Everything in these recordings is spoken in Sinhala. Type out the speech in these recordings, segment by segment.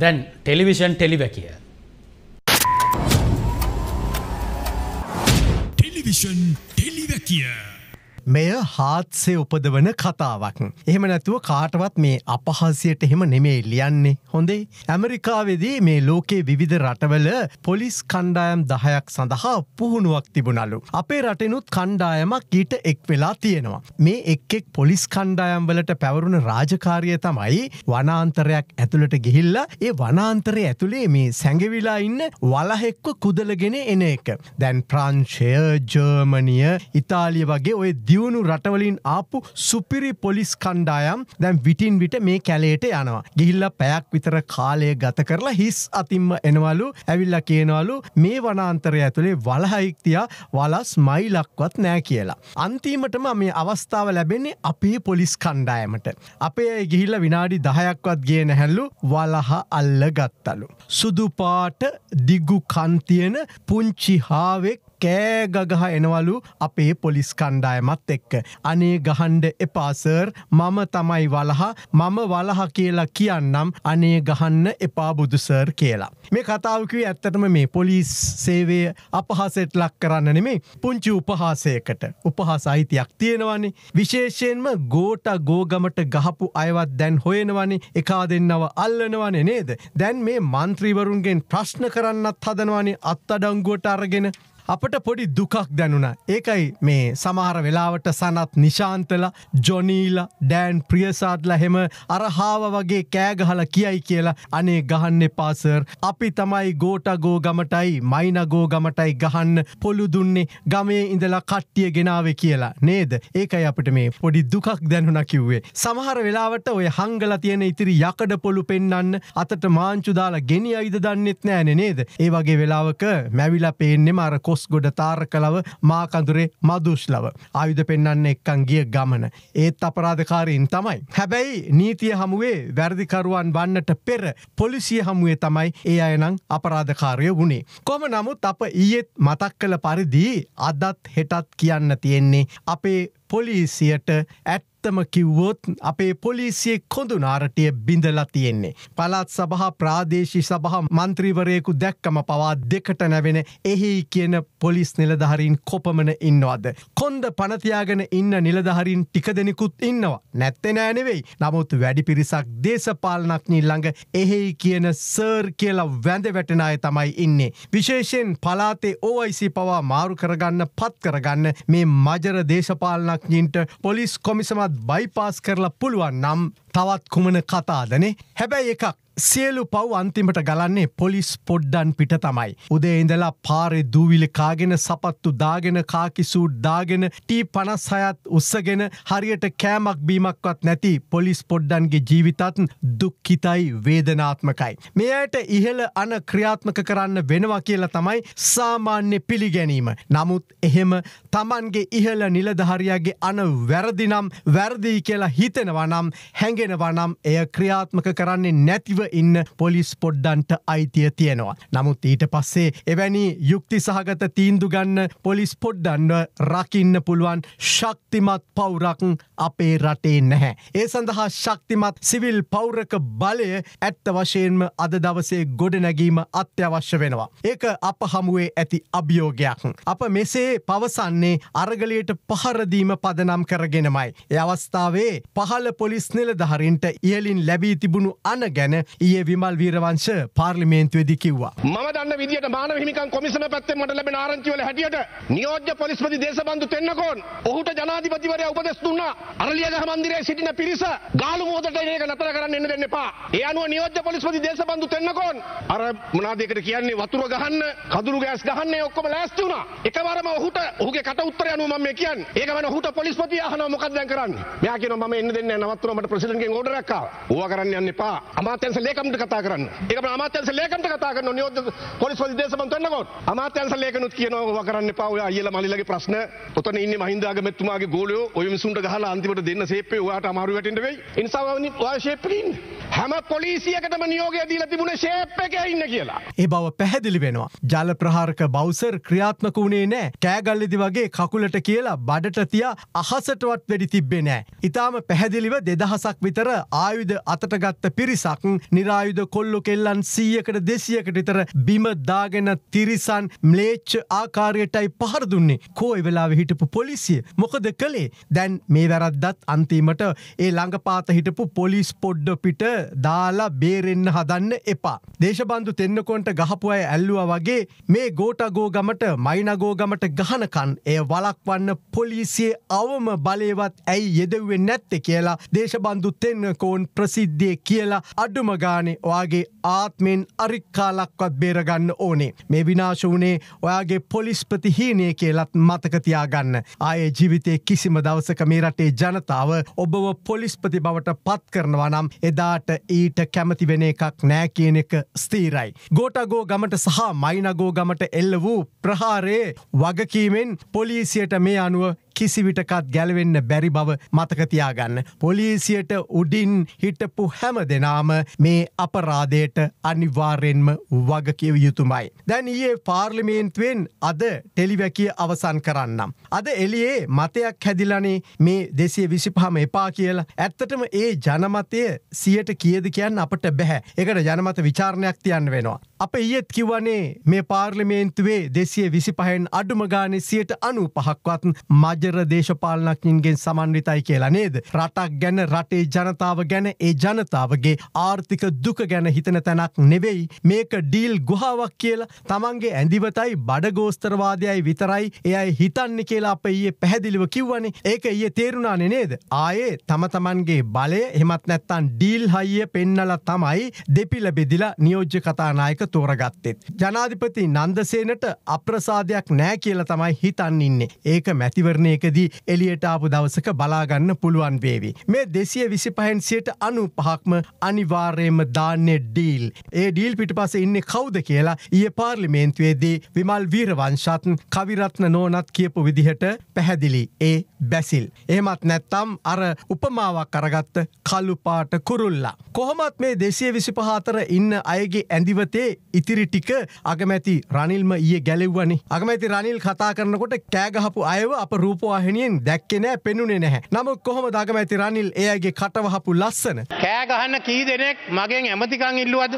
දැන් ටෙලිවිෂන් ටෙලිවැකිය. ටෙලිවිෂන් ටෙලිවැකිය. මෙය හාත්සේ උපදවන කතාවක්. එහෙම නැතුව කාටවත් මේ අපහාසියට එහෙම නෙමේ ලියන්නේ හොඳේ. ඇමරිකාවේදී මේ ලෝකේ විවිධ රටවල පොලිස් කණ්ඩායම් දහයක් සඳහා පුහුණුවක් තිබුණලු. අපේ රටනුත් කණ්ඩායමක් ඊට එක් වෙලා තියෙනවා. මේ එක්ෙක් පොලිස් කණ්ඩායම් වලට පැවරුණ රාජකාරිය තමයි වනාන්තරයක් ඇතුළට ගිහිල්ල ඒ වනාන්තරය ඇතුළේ මේ සැඟවිලා ඉන්න වලහෙක්ව කුදලගෙන එන එක. දැන් ප්‍රංශය ජර්මණිය ඉතාලිය වගේ ඔය දි දියුණු රටවලින් ආපු සුපිරි පොලිස් කණ්ඩායම් දැන් විටින් විට මේ කැලේට යනවා. ගිහිල්ල පැයක් විතර කාලය ගත කරලා හිස් අතිම්ම එනවලු ඇවිල්ල කියනවලු මේ වනාන්තරය ඇතුළේ වලහයික්තියා වලස් මයිලක්වත් නෑ කියලා. අන්තීමටම මේ අවස්ථාව ලැබෙන්නේ අපේ පොලිස් කණ්ඩායමට. අපේ ගිහිල්ල විනාඩි දහයක්වත් ගේ නැහැල්ලු වලහ අල්ල ගත්තලු. සුදු පාට දිගු කන්තියන පුංචි හාවෙක් කෑගගහ එනවලු අපේ පොලිස් කණ්ඩායමත් එක්ක. අනේ ගහන්ඩ එපාසර් මම තමයි වලහා මම වලහ කියලා කියන්නම් අනේ ගහන්න එපා බුදුසර් කියලා. මේ කතාවකව ඇත්තටම මේ පොලිස් සේවය අපහසෙත් ලක් කරන්න නෙමේ පුංචි උපහාසයකට උපහස අයිතියක් තියෙනවන්නේ. විශේෂයෙන්ම ගෝට ගෝගමට ගහපු අයවත් දැන් හොයෙනවනේ එකා දෙන්නව අල්ලනවනේ නේද. දැන් මේ මන්ත්‍රීවරුන්ගෙන් ප්‍රශ්න කරන්නත් හදනවනේ අත් අඩංගුවට අරගෙන අපට පොඩි දුකක් දැනුණ. ඒකයි මේ සමහර වෙලාවට සනත් නිශාන්තල ජොනීල ඩෑන් ප්‍රියසාඩ්ල හෙම අරහාව වගේ කෑගහල කියයි කියලා අනේ ගහන්න පාසර් අපි තමයි ගෝටගෝ ගමටයි මයිනගෝ ගමටයි ගහන්න පොළු දුන්නේ ගමේ ඉඳලා කට්ටිය ගෙනාවේ කියලා නේද ඒකයි අපට මේ පොඩි දුකක් දැනුණ කිව්වේ. සමහර වෙලාවට ඔය හංගල තියෙන ඉතිරි යකඩ පොළු පෙන්න්න අතට මාංචුදාලා ගෙනි අයිද දන්නෙත් නෑන නේද ඒ වගේ වෙලාවක මැවිලා පේන්නෙම අරකෝ පොස්ගොඩ තාර්කලව මාකඳුරේ මදුෂ්ලව. අයුධ පෙන්න්න එක්කන් ගිය ගමන. ඒත් අපරාධකාරීන් තමයි. හැබැයි නීතිය හමුවේ වැරදිකරුවන් වන්නට පෙර පොලිසිය හමුවේ තමයි ඒ අයනං අපරාධකාරය වුණේ. කොම නමුත් අප ඊයෙත් මතක් කළ පරිදි අදත් හෙටත් කියන්න තියෙන්නේ අපේ පොලිසියට ඇත් ඇත්තම කිව්වොත් අපේ පොලිසියේ කොඳුනාරටය බිඳලා තියෙන්නේ. පළත් සබහ ප්‍රාදේශි සබහ මන්ත්‍රීවරයෙකු දැක්කම පවා දෙකට නැවෙන එහි කියන පොලිස් නිලධහරින් කොපමන ඉන්නවාද. කොන්ද පනතියාගෙන ඉන්න නිලධහරින් ටික දෙෙනෙකුත් ඉන්නවා. නැත්තෙ නෑනෙවෙයි නමුත් වැඩි පිරිසක් දේශපාලනක්නී ළඟ එහෙයි කියන සර් කියලා වැඳ වැටනාය තමයි ඉන්නේ. විශේෂයෙන් පලාතේ ඕයිසි පවා මාරු කරගන්න පත් කරගන්න මේ මජර දේශපාලනක්ඥින්ට පොලිස් කොමිසමත් බයිපාස් කරලා පුළුවන් නම් තවත් කුමන කතාදනේ හැබැයි එකක් සියලු පව් අන්තිමට ගලන්නේ පොලිස් පොඩ්ඩන් පිට තමයි. උදේ ඉඳලා පාරෙ දූවිලි කාගෙන සපත්තු දාගෙන කාකිසූට් දාගෙන ටී පනස් හයත් උස්සගෙන හරියට කෑමක් බීමක්වත් නැති පොලිස් පොඩ්ඩන්ගේ ජීවිතත් දුක්කිතයි වේදනාත්මකයි. මේ අයට ඉහළ අන ක්‍රියාත්මක කරන්න වෙනවා කියලා තමයි සාමාන්‍ය පිළිගැනීම. නමුත් එහෙම තමන්ගේ ඉහළ නිලධහරයාගේ අන වැරදිනම් වැරදිී කියලා හිතෙනවනම් හැඟෙනවනම් එය ක්‍රියාත්මක කරන්නේ නැතිව ඉන්න පොලිස් පොඩ්ඩන්ට අයිතිය තියෙනවා. නමුත් ඊට පස්සේ එවැනි යුක්ති සහගත තීන්දු ගන්න පොලිස් පොඩ්ඩන්ව රකින්න පුළුවන් ශක්තිමත් පවුරක් අපේ රටේ නැහැ. ඒ සඳහා ශක්තිමත් සිවිල් පෞරක බලය ඇත්ත වශයෙන්ම අද දවසේ ගොඩනැගීම අත්‍යවශ්‍ය වෙනවා. ඒක අප හමුවේ ඇති අභියෝගයක්. අප මෙසේ පවසන්නේ අරගලයට පහරදීම පදනම් කරගෙනමයි. එ අවස්ථාවේ පහළ පොලිස් නිලධහරින්ට ඉහලින් ලැබී තිබුණු අන ගැන ඊයේ විමල් වීරවංශ පාර්ලිමේන්තුවේදී කිව්වා. මම දන්න විදියට මානව හිමිකම් කොමිසම පැත්තෙන් මට ලැබෙන ආරංචි වල හැටියට නියෝජ්‍ය පොලිස්පති දේශබන්දු තෙන්නකෝන් ඔහුට ජනාධිපතිවරයා උපදෙස් දුන්නා. අරලියගහ මන්දිරයේ සිටින පිරිස ගාලු මොහොතට මේක නතර කරන්න එන්න දෙන්න එපා. ඒ අනුව නියෝජ්‍ය පොලිස්පති දේශබන්දු තෙන්නකෝන් අර මොනවද ඒකට කියන්නේ වතුර ගහන්න, කඳුළු ගෑස් ගහන්න ඔක්කොම ලෑස්ති වුණා. එකවරම ඔහුට ඔහුගේ කට උත්තරය අනුව මම මේ කියන්නේ. ඒක වෙන ඔහුට පොලිස්පති අහනවා මොකක්ද දැන් කරන්නේ? මෙයා කියනවා මම එන්න දෙන්නේ නැහැ. නවත්තුනවා මට ප්‍රෙසිඩන්ට්ගෙන් ඕඩර් එකක් ආවා. ඕවා කරන්න යන්න එපා. අමාත්‍යංශ ලේකම්ට කතා කරන්න එක අමාත්‍යන්ස ලේකම්ට කතා කරන්න නියෝද පොලිස් ප්‍රදේශමන්තන්නකොත් අමාත්‍යන්ස ලේකනුත් කියනවා කරන්න පව අයල මලිලගේ ප්‍රශ්න ඔතන ඉන්න මහින්දාගමැත්තුමාගේ ගෝලයෝ ඔයමසුන්ට ගහලා අන්තිමට දෙන්න සේපේ වාට අමාරුවටට වෙයි නිසාවනි වාශේපකින් හැම පොලිසියකටම නියෝගය දීලා තිබුණ ශේප්පක ඉන්න කියලා. ඒ බව පැහැදිලි වෙනවා. ජල ප්‍රහාරක බෞසර් ක්‍රියාත්මක වුණේ නෑ කෑගල්ලෙදි වගේ කකුලට කියලා බඩට තියා අහසටවත් වැඩි තිබ්බේ නෑ. ඉතාම පැහැදිලිව දෙදහසක් විතර ආයුධ අතටගත්ත පිරිසක් නිරායුධ කොල්ලු කෙල්ලන් සීයකට දෙසියකට ඉතර බිම දාගෙන තිරිසන් ම්ලේච්ච ආකාරයටයි පහර දුන්නේ කෝයි වෙලාව හිටපු පොලිසිය මොකද කළේ දැන් මේ වැරද්දත් අන්තිමට ඒ ළඟපාත හිටපු පොලිස් පොඩ්ඩ පිට දාලා බේරෙන්න හදන්න එපා දේශබන්දු තෙන්නකොන්ට ගහපු අය ඇල්ලුවා වගේ මේ ගෝටගෝ ගමට මයිනගෝ ගමට ගහනකන් එය වලක්වන්න පොලිසිය අවම බලේවත් ඇයි යෙදවෙන් නැත්ත කියලා දේශබන්දු තෙන්නකෝන් ප්‍රසිද්ධිය කියලා අඩුමග ගානේ ඔයාගේ ආත්මෙන් අරික්කාලක්වත් බේරගන්න ඕනේ. මේ විනාශ වුණේ ඔයාගේ පොලිස්පති හීනය කියලත් මතකතියාගන්න. ආයේ ජීවිතේ කිසිම දවසක මේ රටේ ජනතාව ඔබව පොලිස්පති බවට පත් කරනවා නම් එදාට ඊට කැමති වෙන එකක් නෑ කියන එක ස්තීරයි. ගෝටගෝ ගමට සහ මයිනගෝ ගමට එල්ල වූ ප්‍රහාරයේ වගකීමෙන් පොලිසියට මේ අනුව කිසිවිටකත් ගැලවෙන්න බැරි බව මතකතියාගන්න. පොලිසියට උඩින් හිටපු හැම දෙනාම මේ අපරාධයට අනිවාරෙන්ම වගකිව යුතුමයි. දැන් ඒ පාර්ලිමේන්තුවෙන් අද ටෙලිවැකිය අවසන් කරන්නම්. අද එලියේ මතයක් හැදිලනේ මේ දෙසේ විසිපහම එපා කියලා. ඇත්තටම ඒ ජනමතය සියට කියද කියන්න අපට බැහැ. එකට ජනමත විචාරණයක් තියන්න වෙනවා. අප ඊයෙත් කිවනේ මේ පාර්ලිමේන්තුවේ දෙසිය විසි පහෙන් අඩුම ගානෙ සියට අනු පහක්වත් මජර දේශපාලනක්ඥින්ගෙන් සමන්විතයි කියලා නේද. රටක් ගැන රටේ ජනතාව ගැන ඒ ජනතාවගේ ආර්ථික දුක ගැන හිතන තැනක් නෙවෙයි. මේක ඩීල් ගුහාවක් කියලා තමන්ගේ ඇඳිවතයි බඩගෝස්තරවාදයයි විතරයි එයයි හිතන්න කියලා අප ඊයේ පැහැදිලිව කිව්වනේ ඒක ඊයේ තේරුණානේ නේද. ආයේ තම තමන්ගේ බලය හෙමත් නැත්තන් ඩීල් හයිය පෙන්නල තමයි දෙපිල බෙදිලා නියෝජ්‍ය කතානායක තෝරගත්තෙත්. ජනාධිපති නන්දසේනට අප්‍රසාධයක් නෑ කියල තමයි හිතන් ඉන්නේ. ඒක මැතිවරණයකදී එලියටාපු දවසක බලාගන්න පුළුවන් වේවි. මේ දෙසිය විසි පහන්සියට අනු පහක්ම අනිවාර්යම දාන්නේ ඩීල්. ඒ ඩීල් පිට පස ඉන්න කවුද කියලා ඒ පාර්ලිමේන්තුවේදී විමල් වීරවංශාතන් කවිරත්න නෝනත් කියපු විදිහට පැහැදිලි ඒ බැසිල්. ඒමත් නැත්තම් අර උපමාවක් කරගත්ත කල්ලුපාට කුරුල්ලා. කොහොමත් මේ දෙසිය විසිපහාතර ඉන්න අයගේ ඇඳිවතේ ඉතිරි ටික අගමැති රනිල්ම ඒ ගැලෙව්වනි අගමැති රනිල් කතා කරනකොට කෑගහපු අයව අප රූපවාහිනියෙන් දැක්කෙනෑ පෙනුනේ නැහැ නමුත් කොහොම දගමැති රනිල් එයගේ කටවහපු ලස්සන කෑගහන්න කී දෙනෙක් මගෙන් ඇමතිකං ඉල්ලුවද?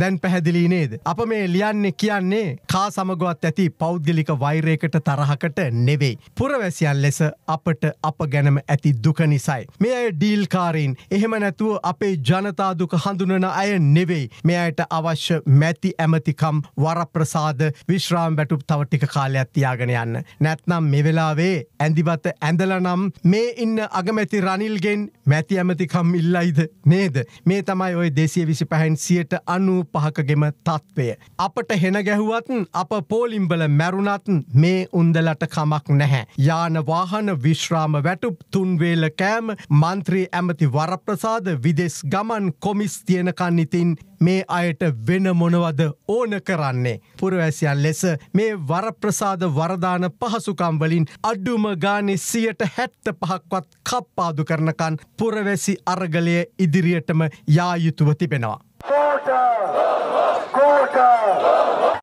දැන් පැහැදිලි නේද. අප මේ ලියන්නේ කියන්නේ කා සමගවත් ඇති පෞද්ගලික වෛරයකට තරහකට නෙවෙයි. පුරවැසියන් ලෙස අපට අප ගැනම ඇති දුක නිසයි. මේ අය ඩීල්කාරීන් එහෙම නැතුව අපේ ජනතාදුක හඳුනන අය නෙවෙයි. මේ අයට අවශ්‍ය මැති ඇමතිකම් වරප්‍රසාද විශ්‍රාම් වැටුප් තවටික කාලයක් තියාගෙන යන්න. නැත්නම් මෙවෙලාවේ ඇඳිබත ඇඳලනම් මේ ඉන්න අගමැති රනිල්ගෙන් මැති ඇමතිකම් ඉල්ලයිද නේද. මේ තමයි ඔය දෙසිය විසි පැහැන් සියට අනූ පහකගෙම තත්ත්වය. අපට හෙන ගැහුවත්න් අප පෝලිම්බල මැරුණත්න් මේ උන්දලට කමක් නැහැ. යාන වාහන විශ්‍රාම වැටුප් තුන්වේල කෑම මන්ත්‍රී ඇමති වරප්‍රසාද විදෙස් ගමන් කොමිස් තියනකන්නිතින් මේ අයට වෙන මොනවද ඕන කරන්නේ. පුරවැසියන් ලෙස මේ වරප්‍රසාද වරදාන පහසුකම්වලින් අඩුම ගානෙ සියට හැට්ට පහක්වත් කප්පාදු කරනකන් පුරවැසි අරගලය ඉදිරියටම යායුතුව තිබෙනවා. Corta! Corta!